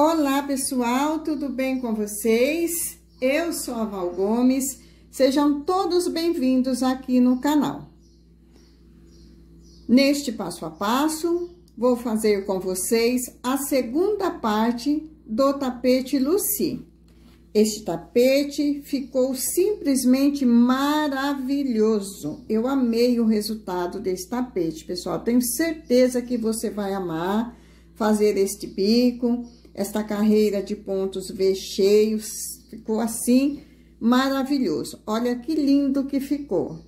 Olá, pessoal, tudo bem com vocês? Eu sou a Val Gomes. Sejam todos bem-vindos aqui no canal. Neste passo a passo, vou fazer com vocês a segunda parte do tapete Lucy. Este tapete ficou simplesmente maravilhoso. Eu amei o resultado desse tapete, pessoal. Tenho certeza que você vai amar fazer este bico esta carreira de pontos V cheios, ficou assim, maravilhoso. Olha que lindo que ficou.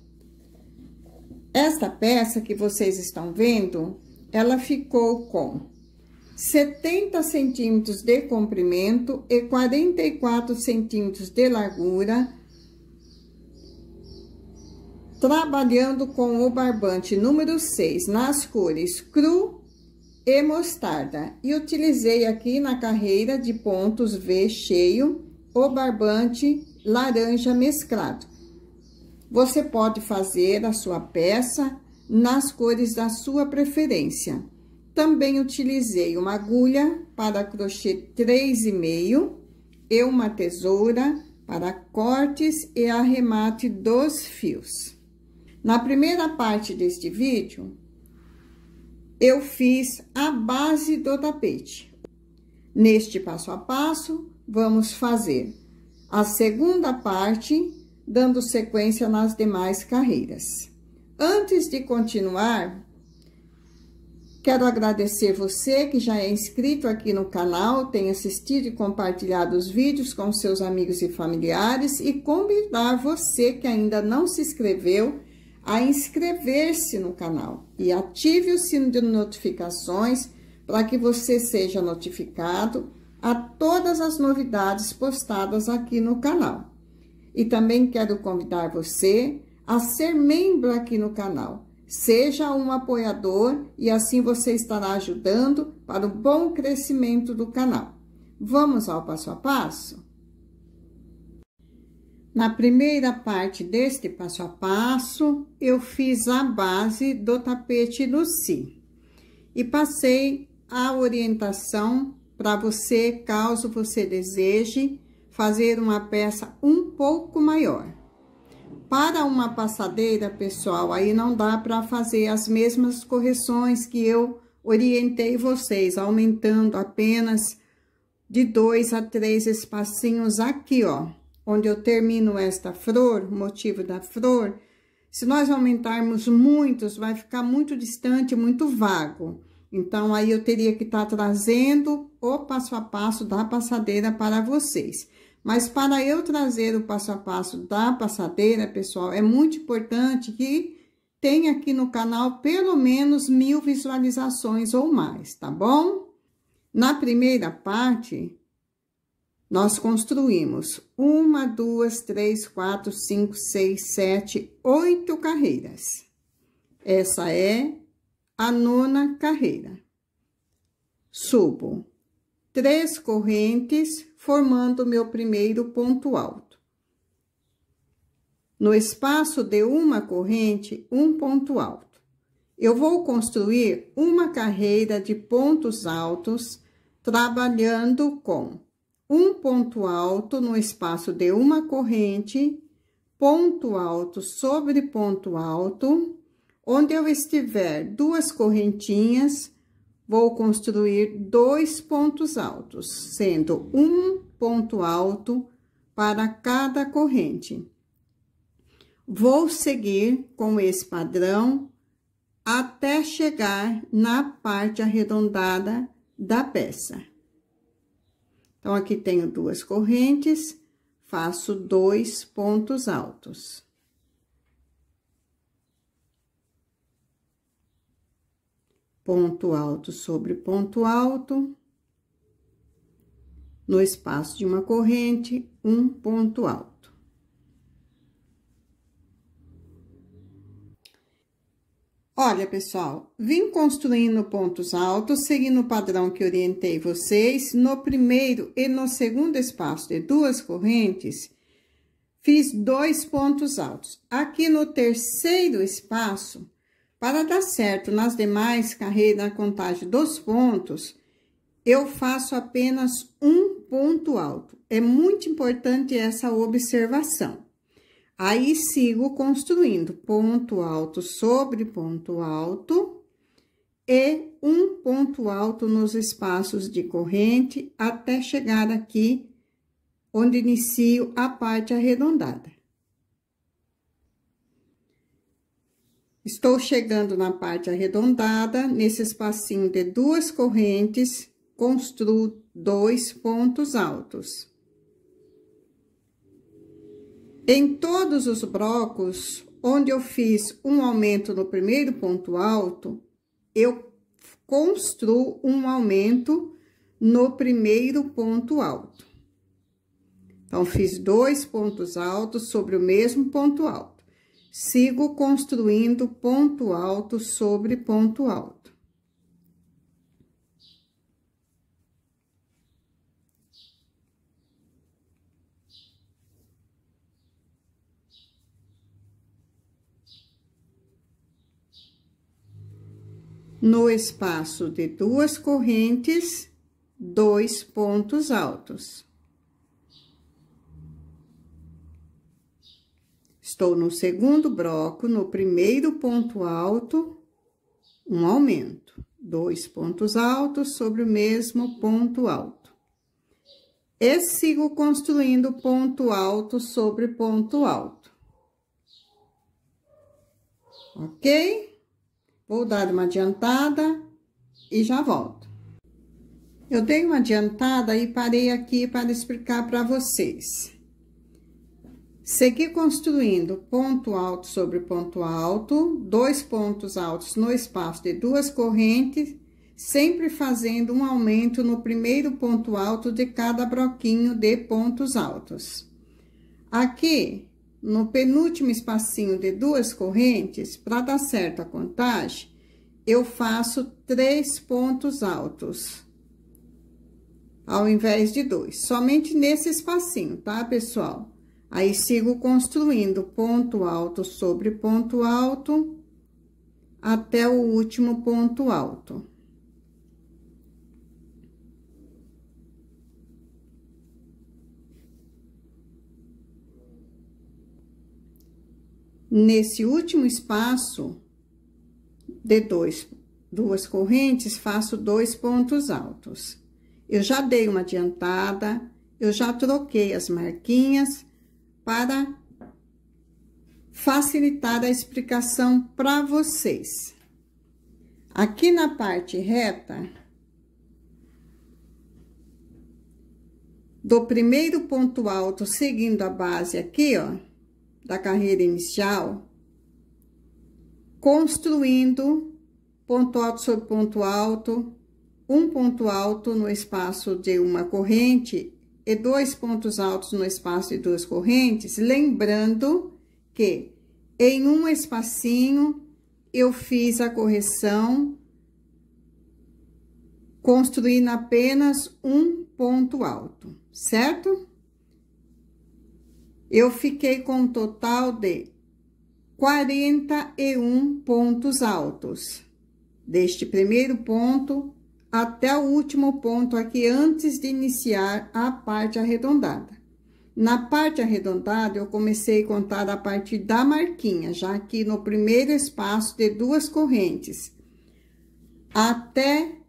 Esta peça que vocês estão vendo, ela ficou com 70 centímetros de comprimento e 44 centímetros de largura, trabalhando com o barbante número 6 nas cores cru, e mostarda. E utilizei aqui na carreira de pontos V cheio o barbante laranja mesclado. Você pode fazer a sua peça nas cores da sua preferência. Também utilizei uma agulha para crochê 3,5 e uma tesoura para cortes e arremate dos fios. Na primeira parte deste vídeo, eu fiz a base do tapete. Neste passo a passo, vamos fazer a segunda parte, dando sequência nas demais carreiras. Antes de continuar, quero agradecer você que já é inscrito aqui no canal, tem assistido e compartilhado os vídeos com seus amigos e familiares e convidar você que ainda não se inscreveu a inscrever-se no canal e ative o sino de notificações para que você seja notificado a todas as novidades postadas aqui no canal. E também quero convidar você a ser membro aqui no canal. Seja um apoiador e assim você estará ajudando para o bom crescimento do canal. Vamos ao passo a passo? Na primeira parte deste passo a passo, eu fiz a base do tapete do si e passei a orientação para você, caso você deseje, fazer uma peça um pouco maior. Para uma passadeira, pessoal, aí não dá para fazer as mesmas correções que eu orientei vocês, aumentando apenas de dois a três espacinhos aqui, ó onde eu termino esta flor, o motivo da flor, se nós aumentarmos muitos, vai ficar muito distante, muito vago. Então, aí eu teria que estar tá trazendo o passo a passo da passadeira para vocês. Mas para eu trazer o passo a passo da passadeira, pessoal, é muito importante que tenha aqui no canal pelo menos mil visualizações ou mais, tá bom? Na primeira parte, nós construímos uma, duas, três, quatro, cinco, seis, sete, oito carreiras. Essa é a nona carreira. Subo três correntes, formando meu primeiro ponto alto. No espaço de uma corrente, um ponto alto. Eu vou construir uma carreira de pontos altos, trabalhando com um ponto alto no espaço de uma corrente, ponto alto sobre ponto alto. Onde eu estiver duas correntinhas, vou construir dois pontos altos, sendo um ponto alto para cada corrente. Vou seguir com esse padrão até chegar na parte arredondada da peça. Então, aqui tenho duas correntes, faço dois pontos altos. Ponto alto sobre ponto alto. No espaço de uma corrente, um ponto alto. Olha, pessoal, vim construindo pontos altos, seguindo o padrão que orientei vocês. No primeiro e no segundo espaço de duas correntes, fiz dois pontos altos. Aqui no terceiro espaço, para dar certo nas demais carreiras na contagem dos pontos, eu faço apenas um ponto alto. É muito importante essa observação. Aí, sigo construindo ponto alto sobre ponto alto e um ponto alto nos espaços de corrente até chegar aqui onde inicio a parte arredondada. Estou chegando na parte arredondada, nesse espacinho de duas correntes, construo dois pontos altos. Em todos os blocos onde eu fiz um aumento no primeiro ponto alto, eu construo um aumento no primeiro ponto alto. Então, fiz dois pontos altos sobre o mesmo ponto alto. Sigo construindo ponto alto sobre ponto alto. No espaço de duas correntes, dois pontos altos. Estou no segundo bloco, no primeiro ponto alto, um aumento. Dois pontos altos sobre o mesmo ponto alto. E sigo construindo ponto alto sobre ponto alto. Ok? Vou dar uma adiantada e já volto. Eu dei uma adiantada e parei aqui para explicar para vocês. Segui construindo ponto alto sobre ponto alto, dois pontos altos no espaço de duas correntes, sempre fazendo um aumento no primeiro ponto alto de cada bloquinho de pontos altos. Aqui, no penúltimo espacinho de duas correntes, para dar certo a contagem, eu faço três pontos altos, ao invés de dois. Somente nesse espacinho, tá, pessoal? Aí, sigo construindo ponto alto sobre ponto alto, até o último ponto alto. Nesse último espaço de dois, duas correntes, faço dois pontos altos. Eu já dei uma adiantada, eu já troquei as marquinhas para facilitar a explicação para vocês. Aqui na parte reta, do primeiro ponto alto, seguindo a base aqui, ó, da carreira inicial, construindo ponto alto sobre ponto alto, um ponto alto no espaço de uma corrente e dois pontos altos no espaço de duas correntes, lembrando que em um espacinho eu fiz a correção construindo apenas um ponto alto, certo? eu fiquei com um total de 41 pontos altos. Deste primeiro ponto até o último ponto aqui, antes de iniciar a parte arredondada. Na parte arredondada, eu comecei a contar a partir da marquinha, já que no primeiro espaço de duas correntes, até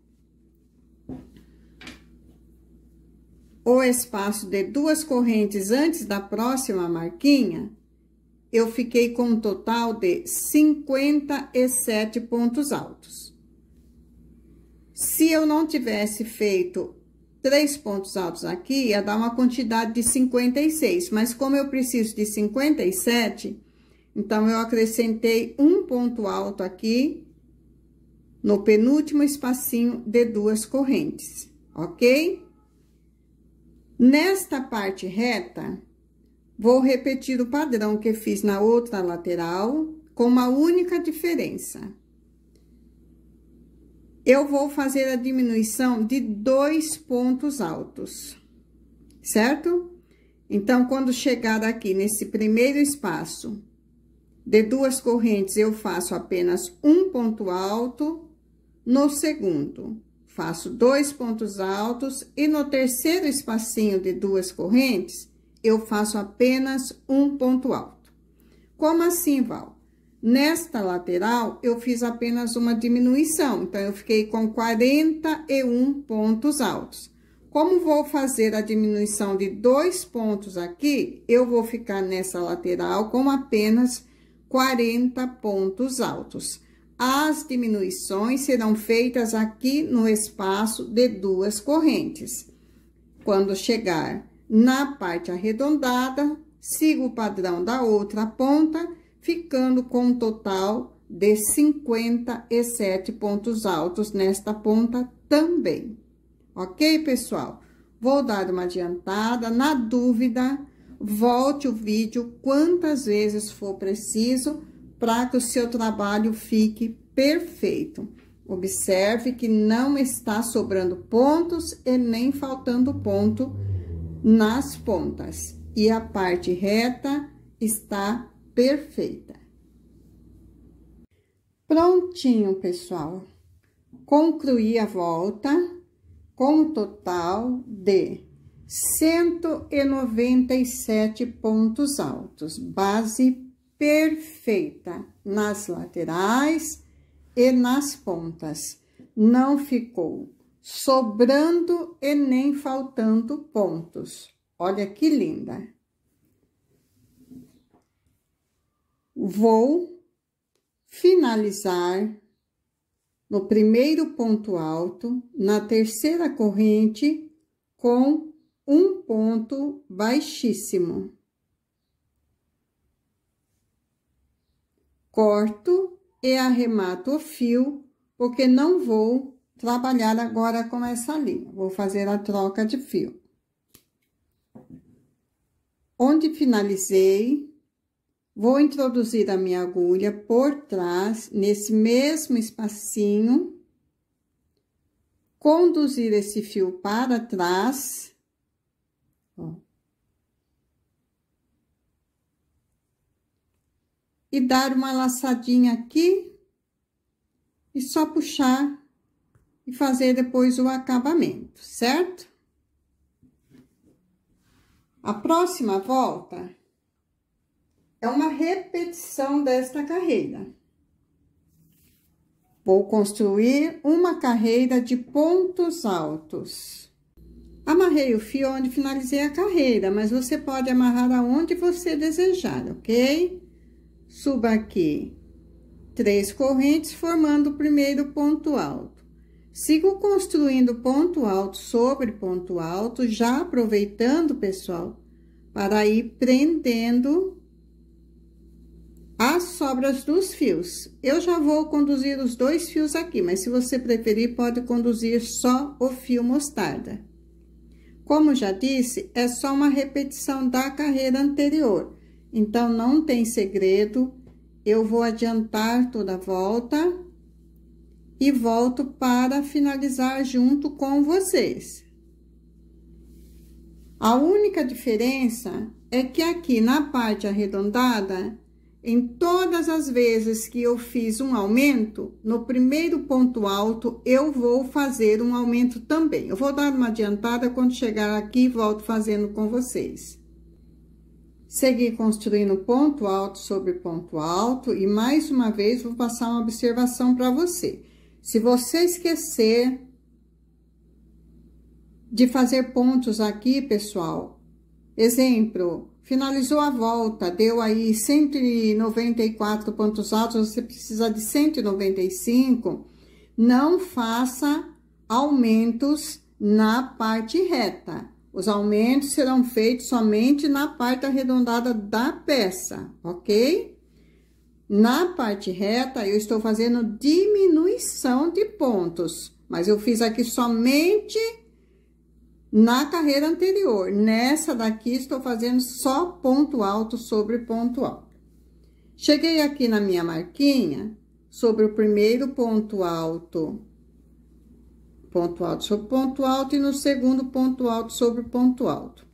o espaço de duas correntes antes da próxima marquinha, eu fiquei com um total de 57 pontos altos. Se eu não tivesse feito três pontos altos aqui, ia dar uma quantidade de 56, mas como eu preciso de 57, então eu acrescentei um ponto alto aqui no penúltimo espacinho de duas correntes, ok? Nesta parte reta, vou repetir o padrão que fiz na outra lateral, com uma única diferença. Eu vou fazer a diminuição de dois pontos altos, certo? Então, quando chegar aqui nesse primeiro espaço, de duas correntes, eu faço apenas um ponto alto no segundo faço dois pontos altos e no terceiro espacinho de duas correntes, eu faço apenas um ponto alto. Como assim, Val? Nesta lateral, eu fiz apenas uma diminuição, então, eu fiquei com 41 pontos altos. Como vou fazer a diminuição de dois pontos aqui, eu vou ficar nessa lateral com apenas 40 pontos altos as diminuições serão feitas aqui no espaço de duas correntes. Quando chegar na parte arredondada, siga o padrão da outra ponta, ficando com um total de 57 pontos altos nesta ponta também. Ok, pessoal? Vou dar uma adiantada. Na dúvida, volte o vídeo quantas vezes for preciso para que o seu trabalho fique perfeito. Observe que não está sobrando pontos e nem faltando ponto nas pontas. E a parte reta está perfeita. Prontinho, pessoal. Concluí a volta com um total de 197 pontos altos, base perfeita nas laterais e nas pontas. Não ficou sobrando e nem faltando pontos. Olha que linda! Vou finalizar no primeiro ponto alto, na terceira corrente, com um ponto baixíssimo. corto e arremato o fio, porque não vou trabalhar agora com essa linha. Vou fazer a troca de fio. Onde finalizei, vou introduzir a minha agulha por trás, nesse mesmo espacinho, conduzir esse fio para trás, ó, e dar uma laçadinha aqui e só puxar e fazer depois o acabamento, certo? A próxima volta é uma repetição desta carreira. Vou construir uma carreira de pontos altos. Amarrei o fio onde finalizei a carreira, mas você pode amarrar aonde você desejar, ok? Suba aqui três correntes formando o primeiro ponto alto. Sigo construindo ponto alto sobre ponto alto, já aproveitando, pessoal, para ir prendendo as sobras dos fios. Eu já vou conduzir os dois fios aqui, mas se você preferir, pode conduzir só o fio mostarda. Como já disse, é só uma repetição da carreira anterior então, não tem segredo, eu vou adiantar toda a volta e volto para finalizar junto com vocês. A única diferença é que aqui na parte arredondada, em todas as vezes que eu fiz um aumento, no primeiro ponto alto, eu vou fazer um aumento também. Eu vou dar uma adiantada quando chegar aqui, volto fazendo com vocês. Segui construindo ponto alto sobre ponto alto e mais uma vez vou passar uma observação para você. Se você esquecer de fazer pontos aqui, pessoal, exemplo, finalizou a volta, deu aí 194 pontos altos, você precisa de 195, não faça aumentos na parte reta. Os aumentos serão feitos somente na parte arredondada da peça, ok? Na parte reta, eu estou fazendo diminuição de pontos, mas eu fiz aqui somente na carreira anterior. Nessa daqui, estou fazendo só ponto alto sobre ponto alto. Cheguei aqui na minha marquinha, sobre o primeiro ponto alto ponto alto sobre ponto alto e no segundo ponto alto sobre ponto alto.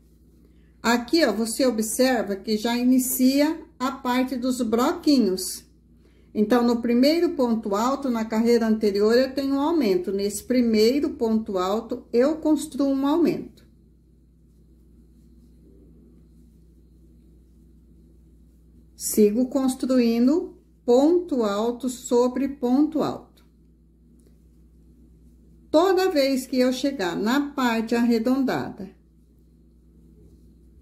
Aqui, ó, você observa que já inicia a parte dos broquinhos. Então, no primeiro ponto alto, na carreira anterior, eu tenho um aumento. Nesse primeiro ponto alto, eu construo um aumento. Sigo construindo ponto alto sobre ponto alto toda vez que eu chegar na parte arredondada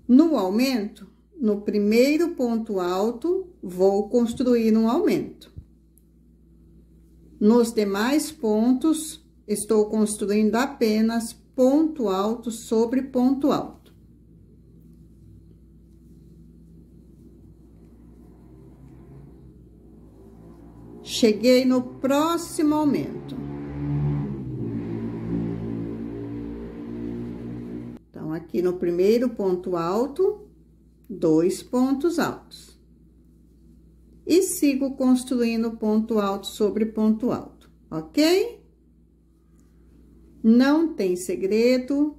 no aumento, no primeiro ponto alto, vou construir um aumento. Nos demais pontos, estou construindo apenas ponto alto sobre ponto alto. Cheguei no próximo aumento. aqui no primeiro ponto alto, dois pontos altos. E sigo construindo ponto alto sobre ponto alto, ok? Não tem segredo.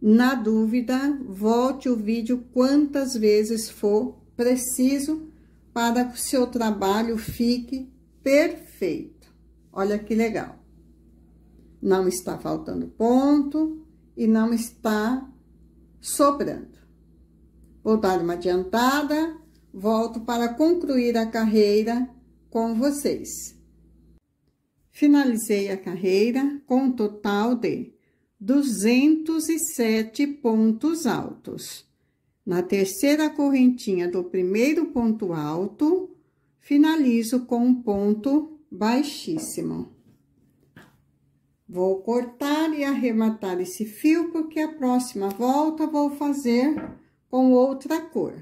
Na dúvida, volte o vídeo quantas vezes for preciso para que o seu trabalho fique perfeito. Olha que legal. Não está faltando ponto e não está sobrando. Vou dar uma adiantada, volto para concluir a carreira com vocês. Finalizei a carreira com um total de 207 pontos altos. Na terceira correntinha do primeiro ponto alto, finalizo com um ponto baixíssimo. Vou cortar e arrematar esse fio, porque a próxima volta vou fazer com outra cor.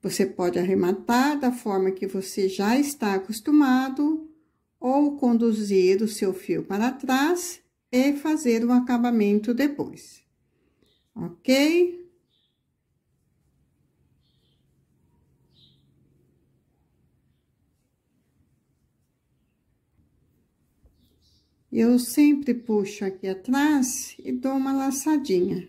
Você pode arrematar da forma que você já está acostumado, ou conduzir o seu fio para trás e fazer o um acabamento depois. Ok? eu sempre puxo aqui atrás e dou uma laçadinha.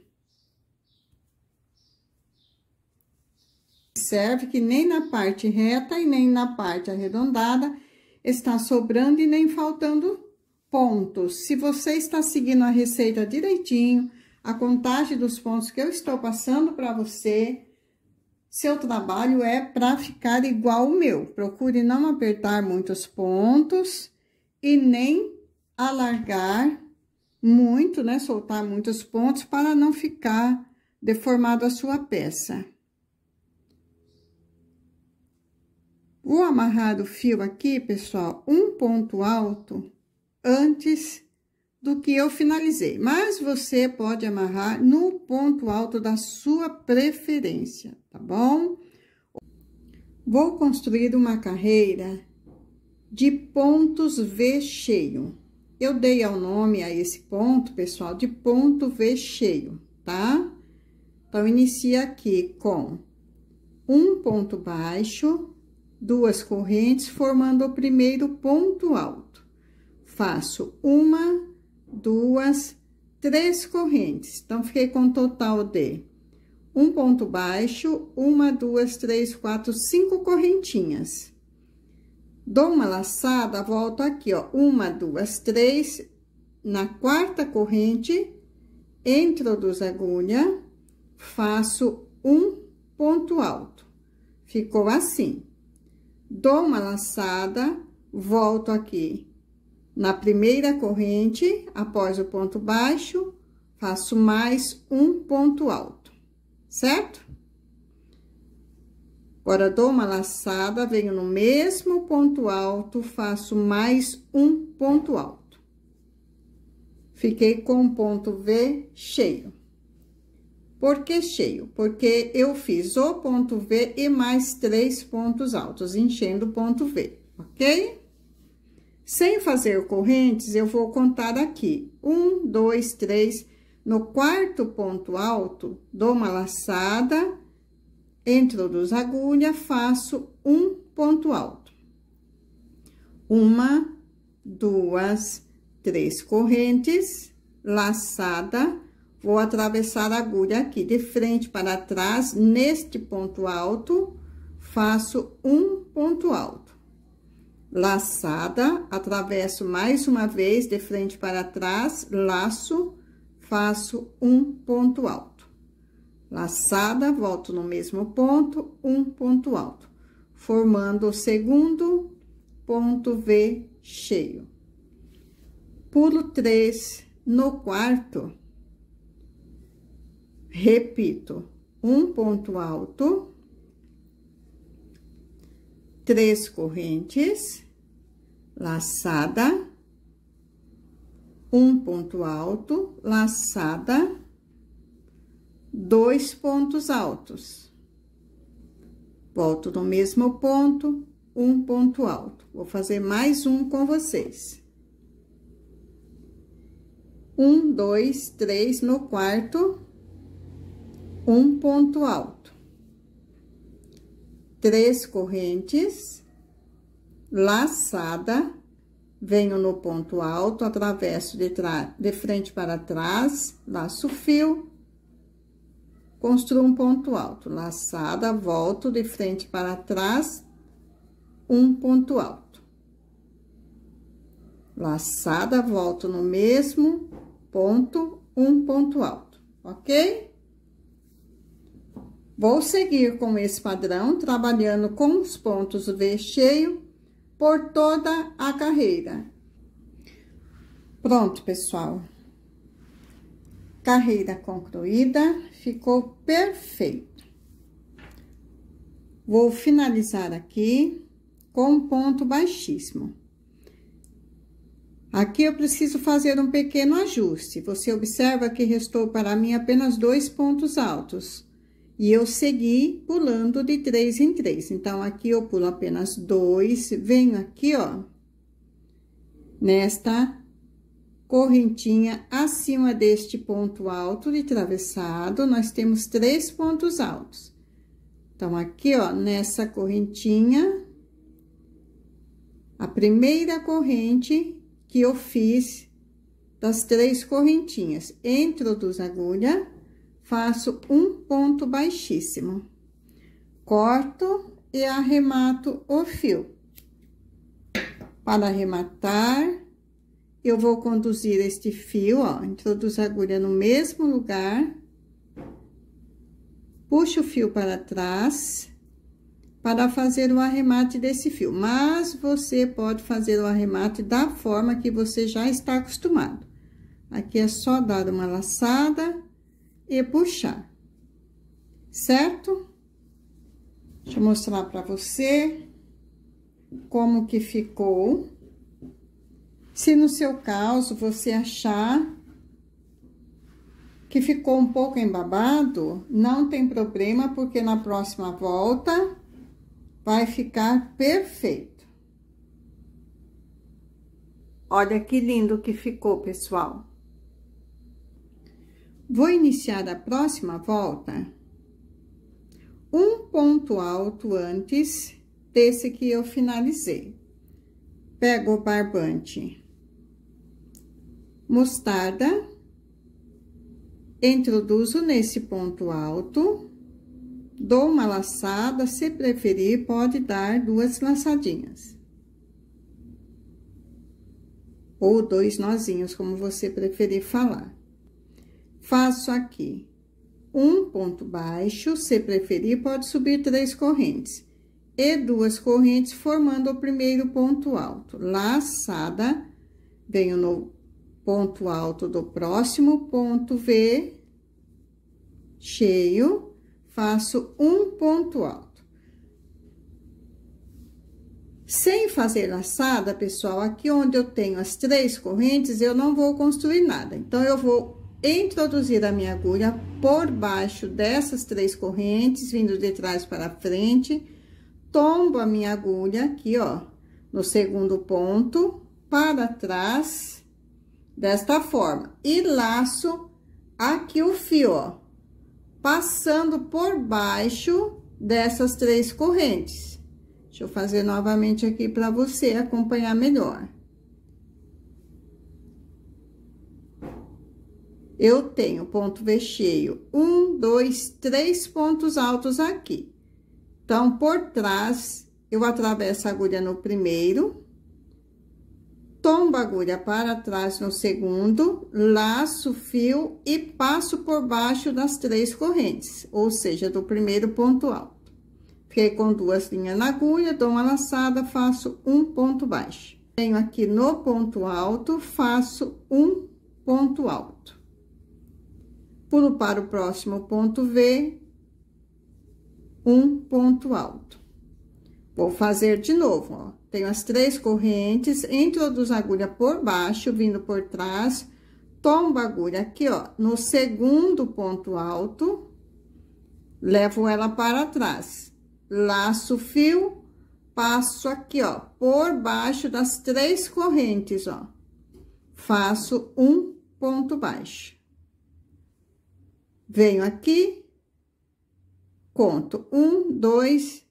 Observe que nem na parte reta e nem na parte arredondada está sobrando e nem faltando pontos. Se você está seguindo a receita direitinho, a contagem dos pontos que eu estou passando para você, seu trabalho é para ficar igual o meu. Procure não apertar muitos pontos e nem alargar muito, né? Soltar muitos pontos para não ficar deformado a sua peça. Vou amarrar o fio aqui, pessoal, um ponto alto antes do que eu finalizei. Mas você pode amarrar no ponto alto da sua preferência, tá bom? Vou construir uma carreira de pontos V cheio. Eu dei ao nome a esse ponto, pessoal, de ponto V cheio, tá? Então, inicia aqui com um ponto baixo, duas correntes, formando o primeiro ponto alto. Faço uma, duas, três correntes. Então, fiquei com um total de um ponto baixo, uma, duas, três, quatro, cinco correntinhas. Dou uma laçada, volto aqui, ó, uma, duas, três, na quarta corrente, introduzo agulha, faço um ponto alto. Ficou assim. Dou uma laçada, volto aqui na primeira corrente, após o ponto baixo, faço mais um ponto alto, certo? Agora, dou uma laçada, venho no mesmo ponto alto, faço mais um ponto alto. Fiquei com o ponto V cheio. Por que cheio? Porque eu fiz o ponto V e mais três pontos altos, enchendo o ponto V, ok? Sem fazer correntes, eu vou contar aqui. Um, dois, três. No quarto ponto alto, dou uma laçada introduzo a agulha, faço um ponto alto. Uma, duas, três correntes, laçada, vou atravessar a agulha aqui de frente para trás, neste ponto alto, faço um ponto alto. Laçada, atravesso mais uma vez de frente para trás, laço, faço um ponto alto. Laçada, volto no mesmo ponto, um ponto alto, formando o segundo ponto V cheio. Pulo três no quarto, repito, um ponto alto, três correntes, laçada, um ponto alto, laçada, dois pontos altos. Volto no mesmo ponto, um ponto alto. Vou fazer mais um com vocês. Um, dois, três no quarto, um ponto alto. Três correntes, laçada, venho no ponto alto, atravesso de, de frente para trás, laço o fio, construo um ponto alto, laçada, volto de frente para trás, um ponto alto. Laçada, volto no mesmo ponto, um ponto alto, ok? Vou seguir com esse padrão, trabalhando com os pontos do V cheio por toda a carreira. Pronto, pessoal. Carreira concluída, ficou perfeito. Vou finalizar aqui com um ponto baixíssimo. Aqui eu preciso fazer um pequeno ajuste. Você observa que restou para mim apenas dois pontos altos. E eu segui pulando de três em três. Então, aqui eu pulo apenas dois, venho aqui, ó, nesta correntinha acima deste ponto alto de travessado, nós temos três pontos altos. Então, aqui, ó, nessa correntinha, a primeira corrente que eu fiz das três correntinhas, introduz a agulha, faço um ponto baixíssimo, corto e arremato o fio. Para arrematar, eu vou conduzir este fio, ó, introduzo a agulha no mesmo lugar, puxo o fio para trás, para fazer o arremate desse fio. Mas, você pode fazer o arremate da forma que você já está acostumado. Aqui é só dar uma laçada e puxar, certo? Deixa eu mostrar para você como que ficou. Se no seu caso você achar que ficou um pouco embabado, não tem problema, porque na próxima volta vai ficar perfeito. Olha que lindo que ficou, pessoal. Vou iniciar a próxima volta um ponto alto antes desse que eu finalizei. Pego o barbante mostarda, introduzo nesse ponto alto, dou uma laçada, se preferir, pode dar duas laçadinhas. Ou dois nozinhos, como você preferir falar. Faço aqui um ponto baixo, se preferir, pode subir três correntes. E duas correntes formando o primeiro ponto alto. Laçada, venho no ponto alto do próximo ponto V cheio, faço um ponto alto. Sem fazer laçada, pessoal, aqui onde eu tenho as três correntes, eu não vou construir nada. Então, eu vou introduzir a minha agulha por baixo dessas três correntes, vindo de trás para frente, tombo a minha agulha aqui, ó, no segundo ponto, para trás desta forma. E laço aqui o fio, ó, passando por baixo dessas três correntes. Deixa eu fazer novamente aqui para você acompanhar melhor. Eu tenho ponto V cheio, um, dois, três pontos altos aqui. Então, por trás, eu atravesso a agulha no primeiro, tombo a agulha para trás no segundo, laço, fio e passo por baixo das três correntes, ou seja, do primeiro ponto alto. Fiquei com duas linhas na agulha, dou uma laçada, faço um ponto baixo. Venho aqui no ponto alto, faço um ponto alto. Pulo para o próximo ponto V, um ponto alto. Vou fazer de novo, ó. Tenho as três correntes, introduzo a agulha por baixo, vindo por trás, tombo a agulha aqui, ó, no segundo ponto alto, levo ela para trás, laço o fio, passo aqui, ó, por baixo das três correntes, ó, faço um ponto baixo. Venho aqui, conto um, dois,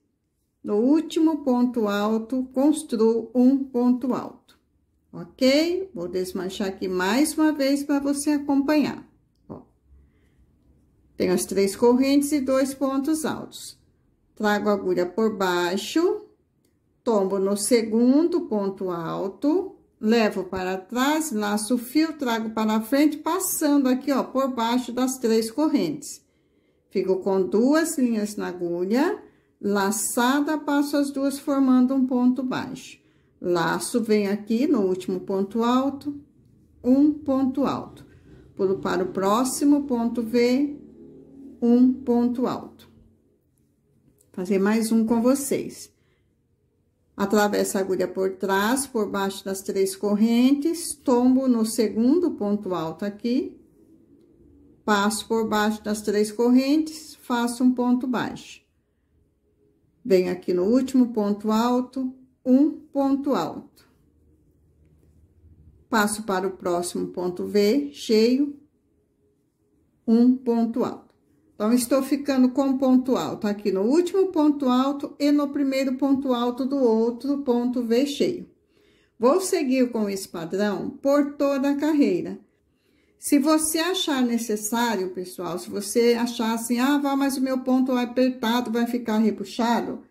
no último ponto alto, construo um ponto alto, ok? Vou desmanchar aqui mais uma vez para você acompanhar. Ó. Tenho as três correntes e dois pontos altos. Trago a agulha por baixo, tombo no segundo ponto alto, levo para trás, laço o fio, trago para frente, passando aqui, ó, por baixo das três correntes. Fico com duas linhas na agulha Laçada, passo as duas formando um ponto baixo. Laço, vem aqui no último ponto alto, um ponto alto. Pulo para o próximo ponto V, um ponto alto. Fazer mais um com vocês. Atravessa a agulha por trás, por baixo das três correntes, tombo no segundo ponto alto aqui, passo por baixo das três correntes, faço um ponto baixo. Vem aqui no último ponto alto, um ponto alto. Passo para o próximo ponto V, cheio, um ponto alto. Então, estou ficando com ponto alto aqui no último ponto alto e no primeiro ponto alto do outro ponto V cheio. Vou seguir com esse padrão por toda a carreira. Se você achar necessário, pessoal, se você achar assim, ah, vá, mas o meu ponto é apertado, vai ficar repuxado,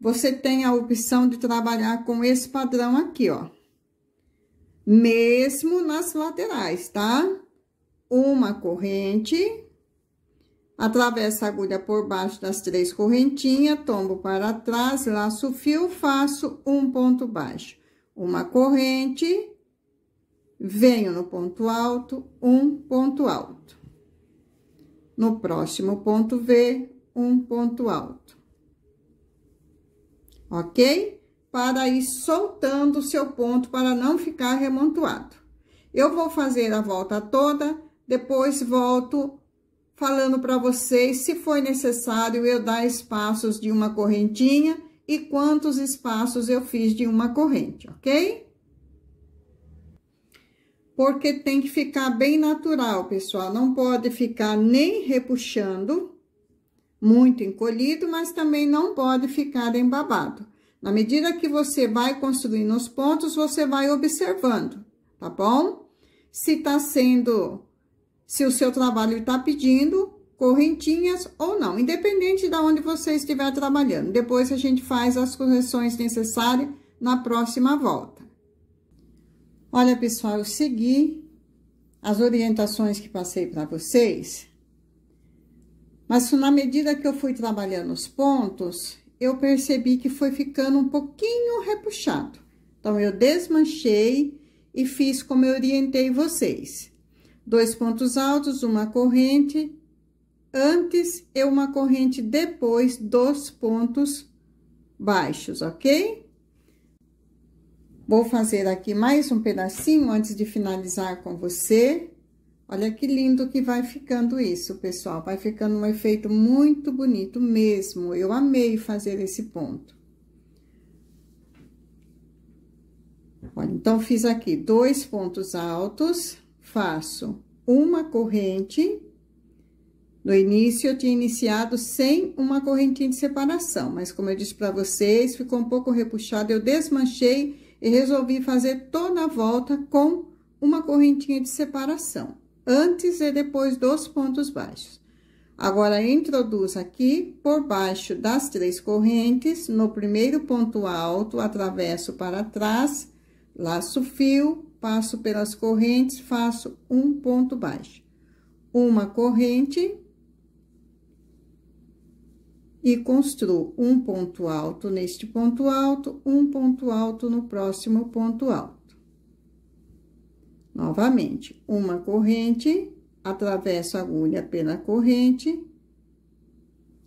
você tem a opção de trabalhar com esse padrão aqui, ó. Mesmo nas laterais, tá? Uma corrente, atravessa a agulha por baixo das três correntinhas, tombo para trás, laço o fio, faço um ponto baixo. Uma corrente, venho no ponto alto, um ponto alto. No próximo ponto V, um ponto alto. Ok? Para ir soltando o seu ponto, para não ficar remontoado. Eu vou fazer a volta toda, depois volto falando para vocês se foi necessário eu dar espaços de uma correntinha e quantos espaços eu fiz de uma corrente, ok? porque tem que ficar bem natural, pessoal. Não pode ficar nem repuxando, muito encolhido, mas também não pode ficar embabado. Na medida que você vai construindo os pontos, você vai observando, tá bom? Se tá sendo, se o seu trabalho está pedindo correntinhas ou não, independente de onde você estiver trabalhando. Depois a gente faz as correções necessárias na próxima volta. Olha, pessoal, eu segui as orientações que passei para vocês, mas na medida que eu fui trabalhando os pontos, eu percebi que foi ficando um pouquinho repuxado. Então, eu desmanchei e fiz como eu orientei vocês. Dois pontos altos, uma corrente antes e uma corrente depois dos pontos baixos, ok? Vou fazer aqui mais um pedacinho antes de finalizar com você. Olha que lindo que vai ficando isso, pessoal. Vai ficando um efeito muito bonito mesmo. Eu amei fazer esse ponto. Olha, então, fiz aqui dois pontos altos, faço uma corrente. No início, eu tinha iniciado sem uma correntinha de separação, mas como eu disse para vocês, ficou um pouco repuxado, eu desmanchei e resolvi fazer toda a volta com uma correntinha de separação, antes e depois dos pontos baixos. Agora, introduzo aqui por baixo das três correntes, no primeiro ponto alto, atravesso para trás, laço fio, passo pelas correntes, faço um ponto baixo. Uma corrente, e construo um ponto alto neste ponto alto, um ponto alto no próximo ponto alto. Novamente, uma corrente, atravesso a agulha pela corrente,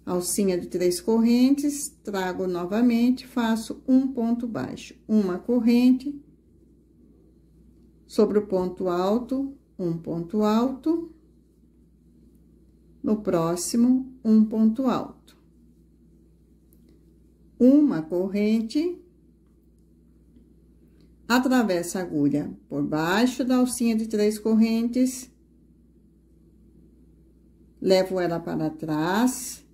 alcinha de três correntes, trago novamente, faço um ponto baixo, uma corrente, sobre o ponto alto, um ponto alto, no próximo, um ponto alto uma corrente, atravessa a agulha por baixo da alcinha de três correntes, levo ela para trás,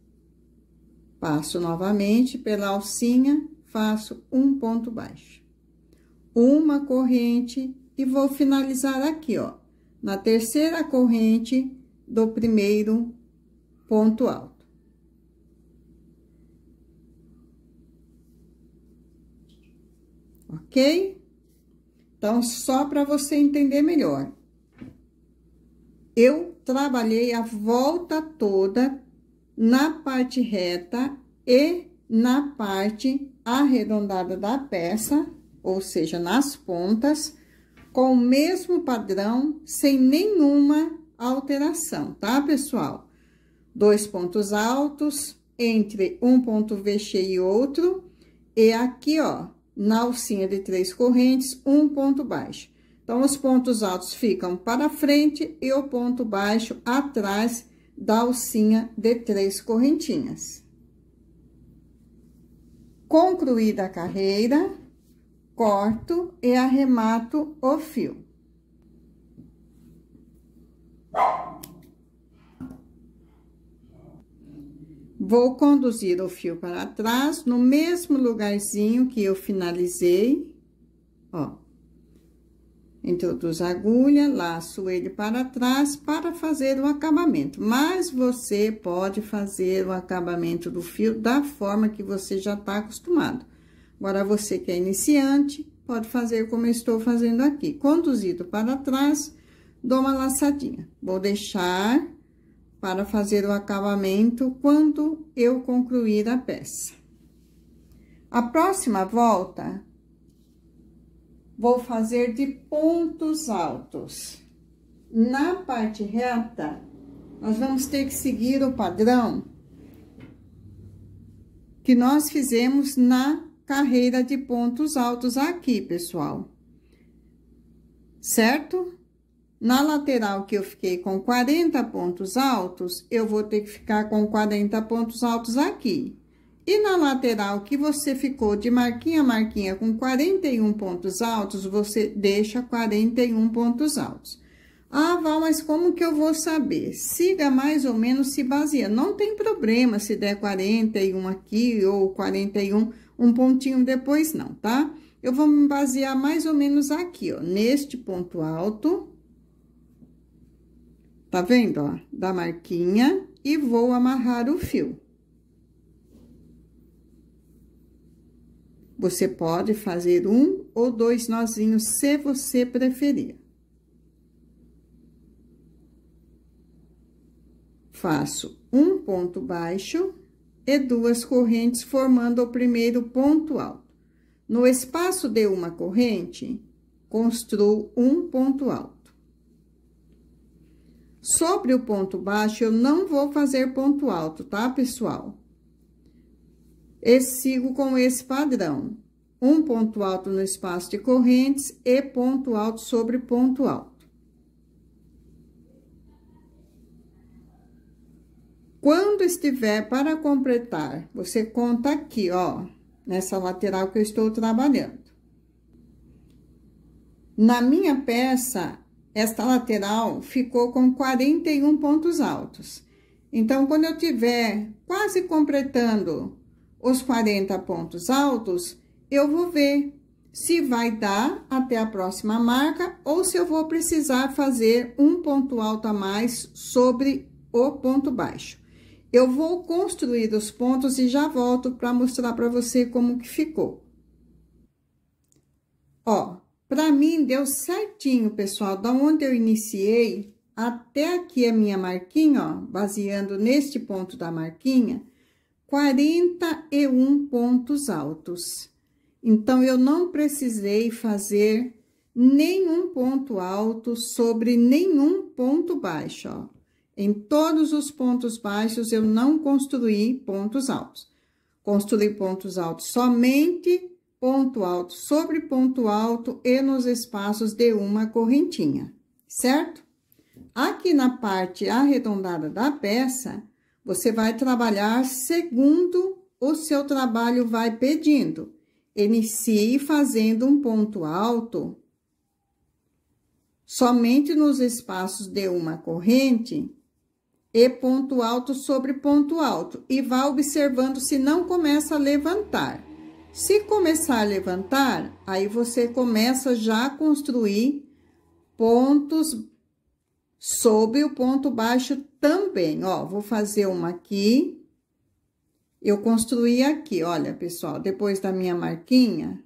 passo novamente pela alcinha, faço um ponto baixo. Uma corrente e vou finalizar aqui, ó, na terceira corrente do primeiro ponto alto. ok? Então, só para você entender melhor. Eu trabalhei a volta toda na parte reta e na parte arredondada da peça, ou seja, nas pontas, com o mesmo padrão, sem nenhuma alteração, tá, pessoal? Dois pontos altos, entre um ponto V e outro, e aqui, ó, na alcinha de três correntes, um ponto baixo. Então, os pontos altos ficam para frente e o ponto baixo atrás da alcinha de três correntinhas. Concluída a carreira, corto e arremato o fio. Vou conduzir o fio para trás, no mesmo lugarzinho que eu finalizei, ó. Introduzo a agulha, laço ele para trás para fazer o acabamento. Mas você pode fazer o acabamento do fio da forma que você já está acostumado. Agora, você que é iniciante, pode fazer como eu estou fazendo aqui. Conduzido para trás, dou uma laçadinha. Vou deixar para fazer o acabamento quando eu concluir a peça. A próxima volta, vou fazer de pontos altos. Na parte reta, nós vamos ter que seguir o padrão que nós fizemos na carreira de pontos altos aqui, pessoal. Certo? Na lateral que eu fiquei com 40 pontos altos, eu vou ter que ficar com 40 pontos altos aqui. E na lateral que você ficou de marquinha a marquinha com 41 pontos altos, você deixa 41 pontos altos. Ah, Val, mas como que eu vou saber? Siga mais ou menos se baseia. Não tem problema se der 41 aqui ou 41, um pontinho depois não, tá? Eu vou me basear mais ou menos aqui, ó, neste ponto alto, Tá vendo, ó? Da marquinha e vou amarrar o fio. Você pode fazer um ou dois nozinhos, se você preferir. Faço um ponto baixo e duas correntes formando o primeiro ponto alto. No espaço de uma corrente, construo um ponto alto. Sobre o ponto baixo, eu não vou fazer ponto alto, tá, pessoal? E sigo com esse padrão. Um ponto alto no espaço de correntes e ponto alto sobre ponto alto. Quando estiver para completar, você conta aqui, ó, nessa lateral que eu estou trabalhando. Na minha peça, esta lateral ficou com 41 pontos altos. Então, quando eu tiver quase completando os 40 pontos altos, eu vou ver se vai dar até a próxima marca ou se eu vou precisar fazer um ponto alto a mais sobre o ponto baixo. Eu vou construir os pontos e já volto para mostrar para você como que ficou. Ó, para mim, deu certinho, pessoal, da onde eu iniciei até aqui a minha marquinha, ó, baseando neste ponto da marquinha, 41 pontos altos. Então, eu não precisei fazer nenhum ponto alto sobre nenhum ponto baixo, ó. Em todos os pontos baixos, eu não construí pontos altos. Construí pontos altos somente ponto alto sobre ponto alto e nos espaços de uma correntinha, certo? Aqui na parte arredondada da peça, você vai trabalhar segundo o seu trabalho vai pedindo. Inicie fazendo um ponto alto somente nos espaços de uma corrente e ponto alto sobre ponto alto e vá observando se não começa a levantar. Se começar a levantar, aí você começa já a construir pontos sobre o ponto baixo também. Ó, vou fazer uma aqui. Eu construí aqui, olha, pessoal, depois da minha marquinha,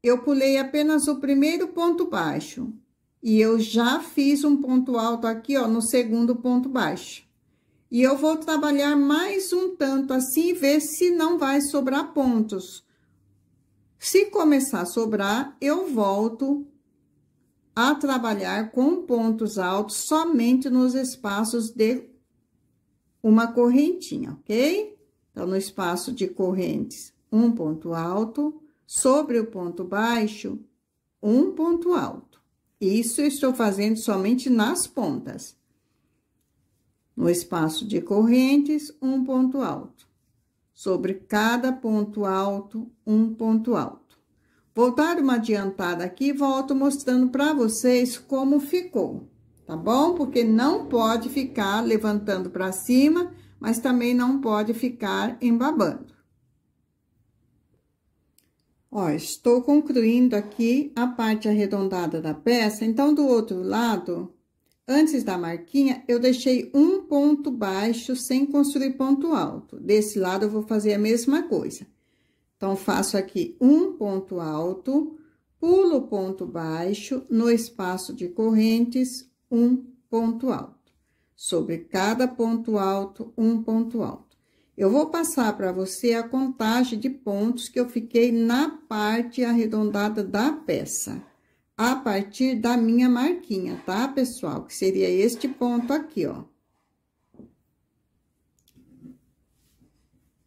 eu pulei apenas o primeiro ponto baixo. E eu já fiz um ponto alto aqui, ó, no segundo ponto baixo. E eu vou trabalhar mais um tanto assim, ver se não vai sobrar pontos. Se começar a sobrar, eu volto a trabalhar com pontos altos somente nos espaços de uma correntinha, ok? Então, no espaço de correntes, um ponto alto, sobre o ponto baixo, um ponto alto. Isso eu estou fazendo somente nas pontas. No espaço de correntes, um ponto alto sobre cada ponto alto, um ponto alto. Vou dar uma adiantada aqui e volto mostrando para vocês como ficou, tá bom? Porque não pode ficar levantando para cima, mas também não pode ficar embabando. Ó, estou concluindo aqui a parte arredondada da peça, então, do outro lado, Antes da marquinha, eu deixei um ponto baixo sem construir ponto alto. Desse lado, eu vou fazer a mesma coisa. Então, faço aqui um ponto alto, pulo o ponto baixo, no espaço de correntes, um ponto alto. Sobre cada ponto alto, um ponto alto. Eu vou passar para você a contagem de pontos que eu fiquei na parte arredondada da peça a partir da minha marquinha, tá, pessoal? Que seria este ponto aqui, ó.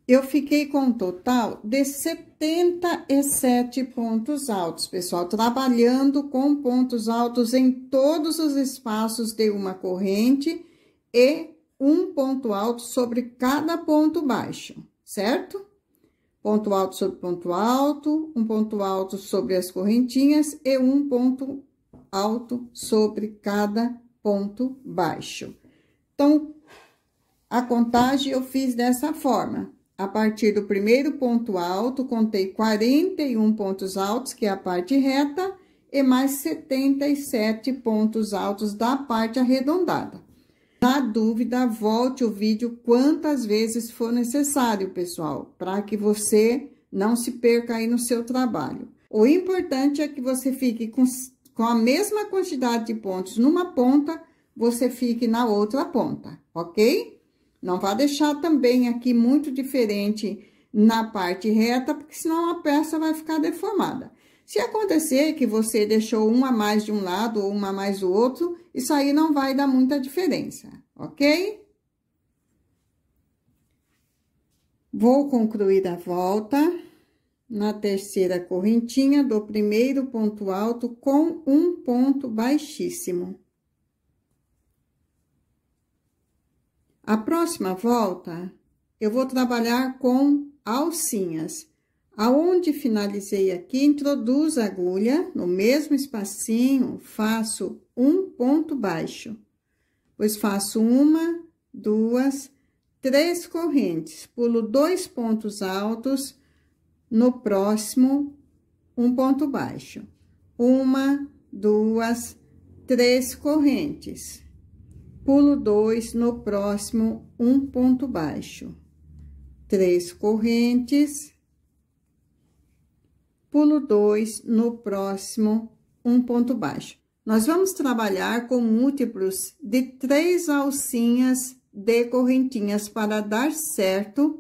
Eu fiquei com um total de 77 pontos altos, pessoal, trabalhando com pontos altos em todos os espaços de uma corrente e um ponto alto sobre cada ponto baixo, certo? ponto alto sobre ponto alto, um ponto alto sobre as correntinhas e um ponto alto sobre cada ponto baixo. Então, a contagem eu fiz dessa forma. A partir do primeiro ponto alto, contei 41 pontos altos, que é a parte reta, e mais 77 pontos altos da parte arredondada. Na dúvida, volte o vídeo quantas vezes for necessário, pessoal, para que você não se perca aí no seu trabalho. O importante é que você fique com, com a mesma quantidade de pontos numa ponta, você fique na outra ponta, ok? Não vá deixar também aqui muito diferente na parte reta, porque senão a peça vai ficar deformada. Se acontecer que você deixou uma mais de um lado ou uma mais do outro, isso aí não vai dar muita diferença, ok? Vou concluir a volta na terceira correntinha do primeiro ponto alto com um ponto baixíssimo. A próxima volta, eu vou trabalhar com alcinhas. Aonde finalizei aqui, introduzo a agulha, no mesmo espacinho, faço um ponto baixo. Pois faço uma, duas, três correntes, pulo dois pontos altos, no próximo, um ponto baixo. Uma, duas, três correntes. Pulo dois, no próximo, um ponto baixo. Três correntes pulo 2 no próximo um ponto baixo. Nós vamos trabalhar com múltiplos de três alcinhas de correntinhas para dar certo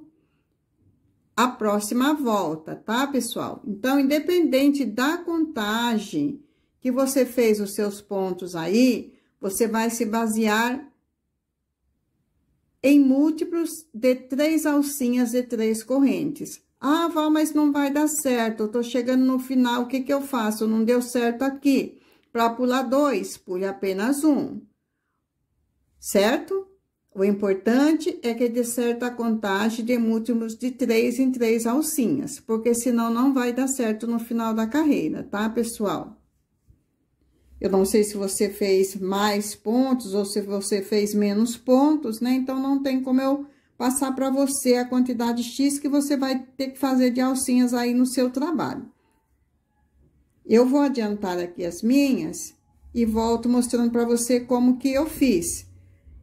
a próxima volta, tá, pessoal? Então, independente da contagem que você fez os seus pontos aí, você vai se basear em múltiplos de três alcinhas de três correntes. Ah, Val, mas não vai dar certo, eu tô chegando no final, o que que eu faço? Não deu certo aqui. Para pular dois, pule apenas um. Certo? O importante é que dê certo a contagem de múltiplos de três em três alcinhas, porque senão não vai dar certo no final da carreira, tá, pessoal? Eu não sei se você fez mais pontos ou se você fez menos pontos, né? Então, não tem como eu passar para você a quantidade X que você vai ter que fazer de alcinhas aí no seu trabalho. Eu vou adiantar aqui as minhas e volto mostrando para você como que eu fiz.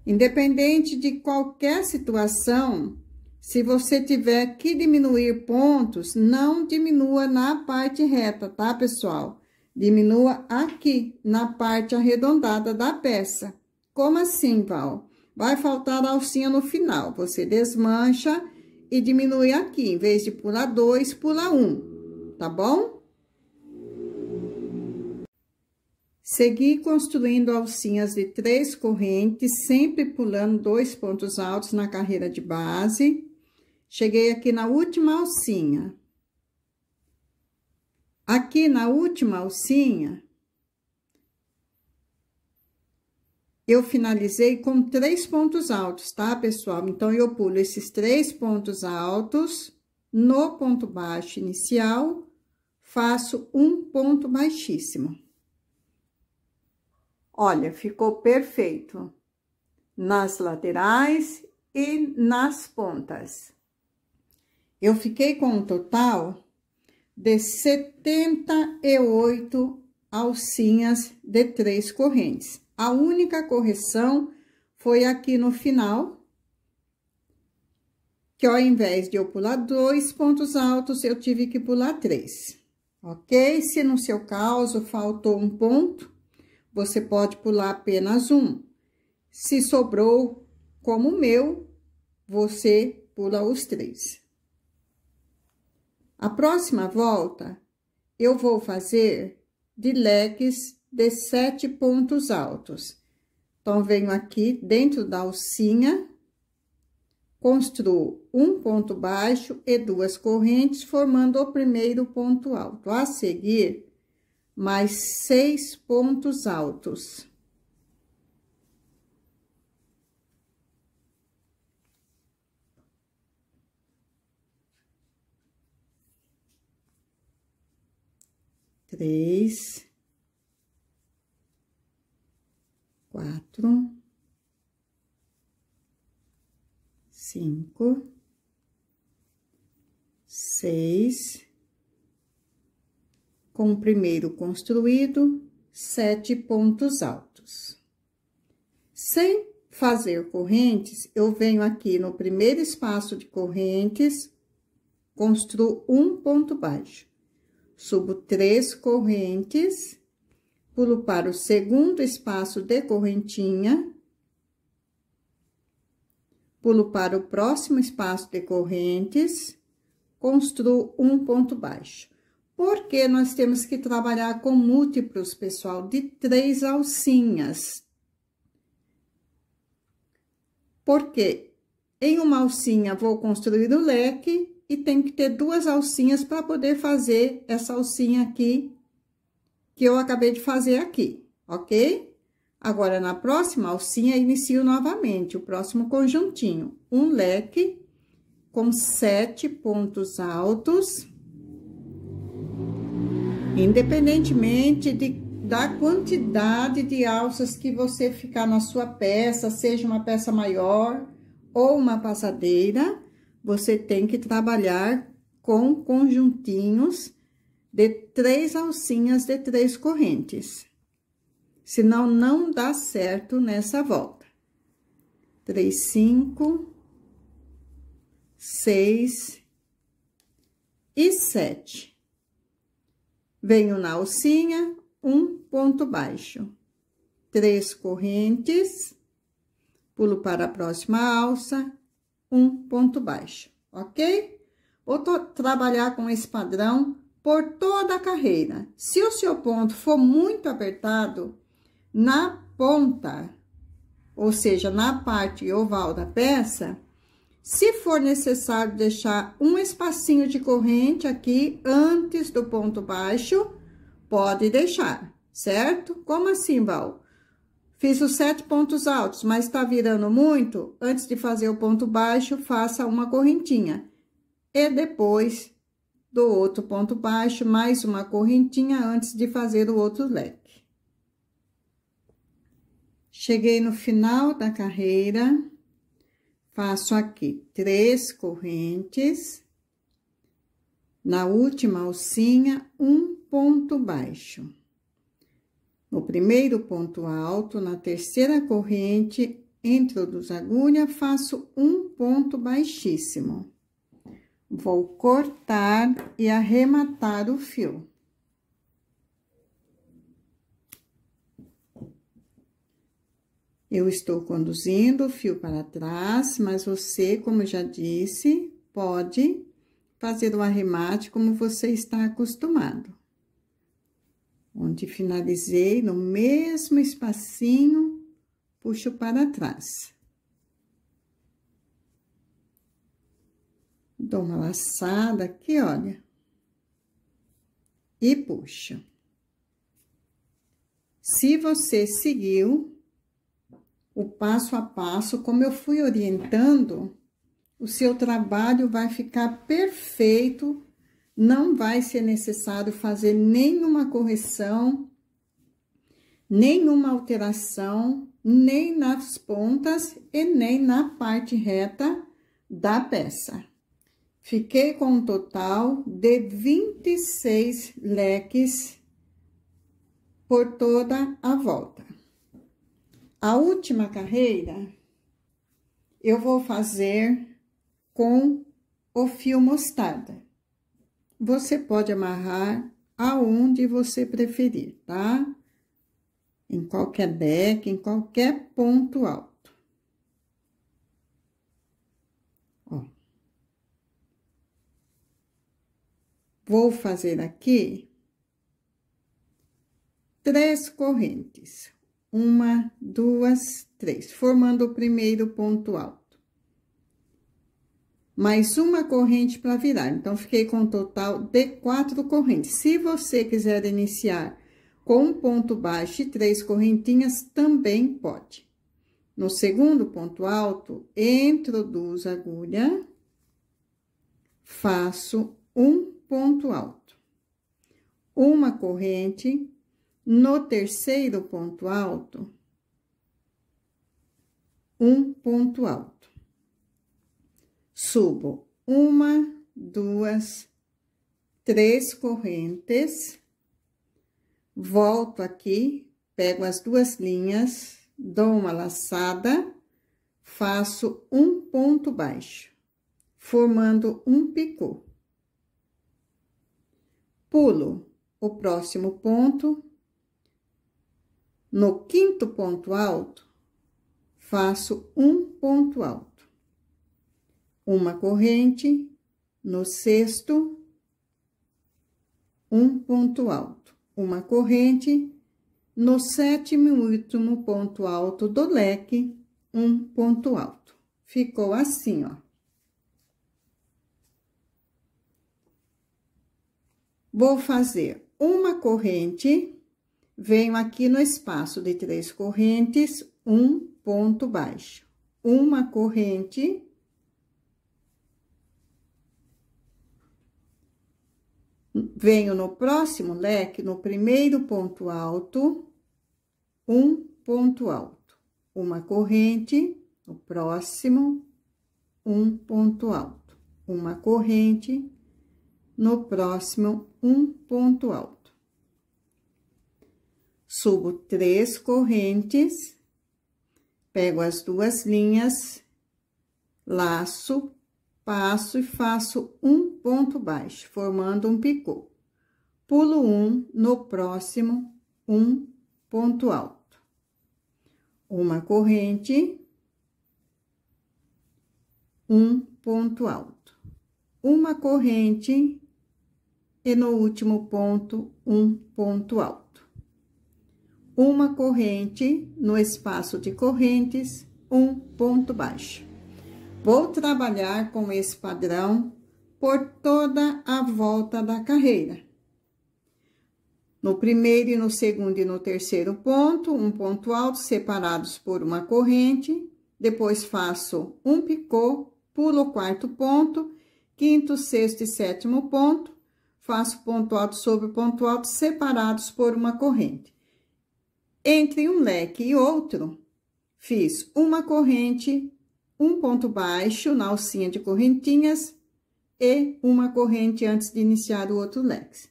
Independente de qualquer situação, se você tiver que diminuir pontos, não diminua na parte reta, tá, pessoal? Diminua aqui, na parte arredondada da peça. Como assim, Val? Vai faltar a alcinha no final. Você desmancha e diminui aqui. Em vez de pular dois, pula um, tá bom? Segui construindo alcinhas de três correntes, sempre pulando dois pontos altos na carreira de base. Cheguei aqui na última alcinha. Aqui na última alcinha, eu finalizei com três pontos altos, tá, pessoal? Então, eu pulo esses três pontos altos no ponto baixo inicial, faço um ponto baixíssimo. Olha, ficou perfeito nas laterais e nas pontas. Eu fiquei com um total de 78 alcinhas de três correntes. A única correção foi aqui no final, que ao invés de eu pular dois pontos altos, eu tive que pular três, ok? Se no seu caso faltou um ponto, você pode pular apenas um. Se sobrou, como o meu, você pula os três. A próxima volta, eu vou fazer de leques de sete pontos altos. Então, venho aqui dentro da alcinha, construo um ponto baixo e duas correntes, formando o primeiro ponto alto. A seguir, mais seis pontos altos. Três. quatro, cinco, seis, com o primeiro construído, sete pontos altos. Sem fazer correntes, eu venho aqui no primeiro espaço de correntes, construo um ponto baixo, subo três correntes pulo para o segundo espaço de correntinha, pulo para o próximo espaço de correntes, construo um ponto baixo. Porque nós temos que trabalhar com múltiplos, pessoal, de três alcinhas. Porque em uma alcinha vou construir o leque e tem que ter duas alcinhas para poder fazer essa alcinha aqui que eu acabei de fazer aqui, ok? Agora, na próxima alcinha, inicio novamente o próximo conjuntinho. Um leque com sete pontos altos, independentemente de da quantidade de alças que você ficar na sua peça, seja uma peça maior ou uma passadeira, você tem que trabalhar com conjuntinhos de três alcinhas de três correntes. Senão, não dá certo nessa volta. Três, cinco, seis e sete. Venho na alcinha, um ponto baixo. Três correntes, pulo para a próxima alça, um ponto baixo, ok? Vou trabalhar com esse padrão por toda a carreira. Se o seu ponto for muito apertado, na ponta, ou seja, na parte oval da peça, se for necessário deixar um espacinho de corrente aqui antes do ponto baixo, pode deixar, certo? Como assim, Val? Fiz os sete pontos altos, mas está virando muito. Antes de fazer o ponto baixo, faça uma correntinha. E depois do outro ponto baixo, mais uma correntinha antes de fazer o outro leque. Cheguei no final da carreira, faço aqui três correntes, na última alcinha, um ponto baixo. No primeiro ponto alto, na terceira corrente, entre duas agulha faço um ponto baixíssimo. Vou cortar e arrematar o fio. Eu estou conduzindo o fio para trás, mas você, como já disse, pode fazer o arremate como você está acostumado. Onde finalizei, no mesmo espacinho, puxo para trás. dou uma laçada aqui, olha. E puxo. Se você seguiu o passo a passo, como eu fui orientando, o seu trabalho vai ficar perfeito, não vai ser necessário fazer nenhuma correção, nenhuma alteração, nem nas pontas e nem na parte reta da peça. Fiquei com um total de 26 leques por toda a volta. A última carreira eu vou fazer com o fio mostarda. Você pode amarrar aonde você preferir, tá? Em qualquer deck, em qualquer ponto alto. Vou fazer aqui três correntes. Uma, duas, três, formando o primeiro ponto alto. Mais uma corrente para virar. Então, fiquei com um total de quatro correntes. Se você quiser iniciar com um ponto baixo e três correntinhas, também pode. No segundo ponto alto, introduzo a agulha, faço um ponto alto. Uma corrente no terceiro ponto alto, um ponto alto. Subo uma, duas, três correntes, volto aqui, pego as duas linhas, dou uma laçada, faço um ponto baixo, formando um picô pulo o próximo ponto, no quinto ponto alto, faço um ponto alto, uma corrente, no sexto, um ponto alto, uma corrente, no sétimo e último ponto alto do leque, um ponto alto. Ficou assim, ó. Vou fazer uma corrente, venho aqui no espaço de três correntes, um ponto baixo. Uma corrente. Venho no próximo leque, no primeiro ponto alto, um ponto alto. Uma corrente, no próximo, um ponto alto. Uma corrente, no próximo um ponto alto. Subo três correntes, pego as duas linhas, laço, passo e faço um ponto baixo, formando um picô. Pulo um no próximo um ponto alto. Uma corrente, um ponto alto. Uma corrente, e no último ponto, um ponto alto. Uma corrente no espaço de correntes, um ponto baixo. Vou trabalhar com esse padrão por toda a volta da carreira. No primeiro e no segundo e no terceiro ponto, um ponto alto separados por uma corrente. Depois faço um picô, pulo o quarto ponto, quinto, sexto e sétimo ponto faço ponto alto sobre ponto alto separados por uma corrente. Entre um leque e outro, fiz uma corrente, um ponto baixo na alcinha de correntinhas e uma corrente antes de iniciar o outro leque.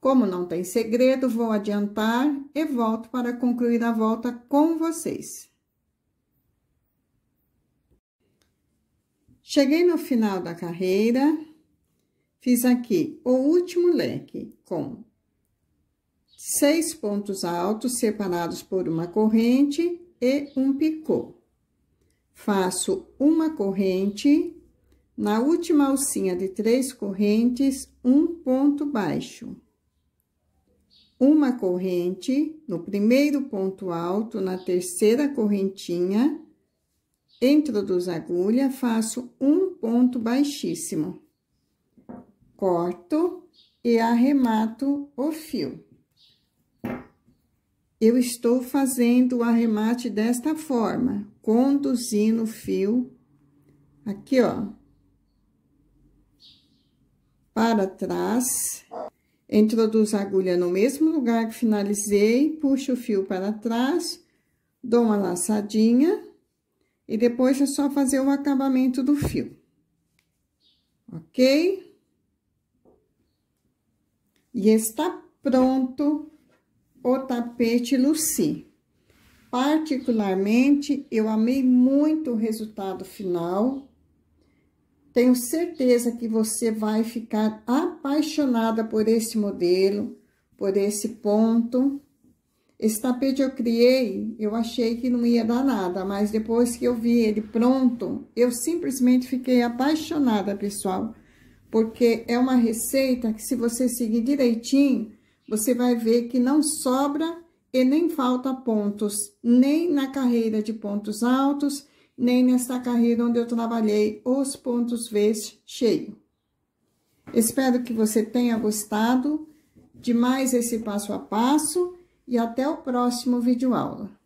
Como não tem segredo, vou adiantar e volto para concluir a volta com vocês. Cheguei no final da carreira Fiz aqui o último leque com seis pontos altos separados por uma corrente e um picô. Faço uma corrente, na última alcinha de três correntes, um ponto baixo. Uma corrente no primeiro ponto alto, na terceira correntinha, introduzo a agulha, faço um ponto baixíssimo corto e arremato o fio. Eu estou fazendo o arremate desta forma, conduzindo o fio aqui, ó, para trás, introduzo a agulha no mesmo lugar que finalizei, puxo o fio para trás, dou uma laçadinha e depois é só fazer o acabamento do fio, ok? E está pronto o tapete Lucy. Particularmente, eu amei muito o resultado final. Tenho certeza que você vai ficar apaixonada por esse modelo, por esse ponto. Esse tapete eu criei, eu achei que não ia dar nada, mas depois que eu vi ele pronto, eu simplesmente fiquei apaixonada, pessoal porque é uma receita que se você seguir direitinho, você vai ver que não sobra e nem falta pontos, nem na carreira de pontos altos, nem nesta carreira onde eu trabalhei os pontos Vs cheio. Espero que você tenha gostado de mais esse passo a passo e até o próximo vídeo aula.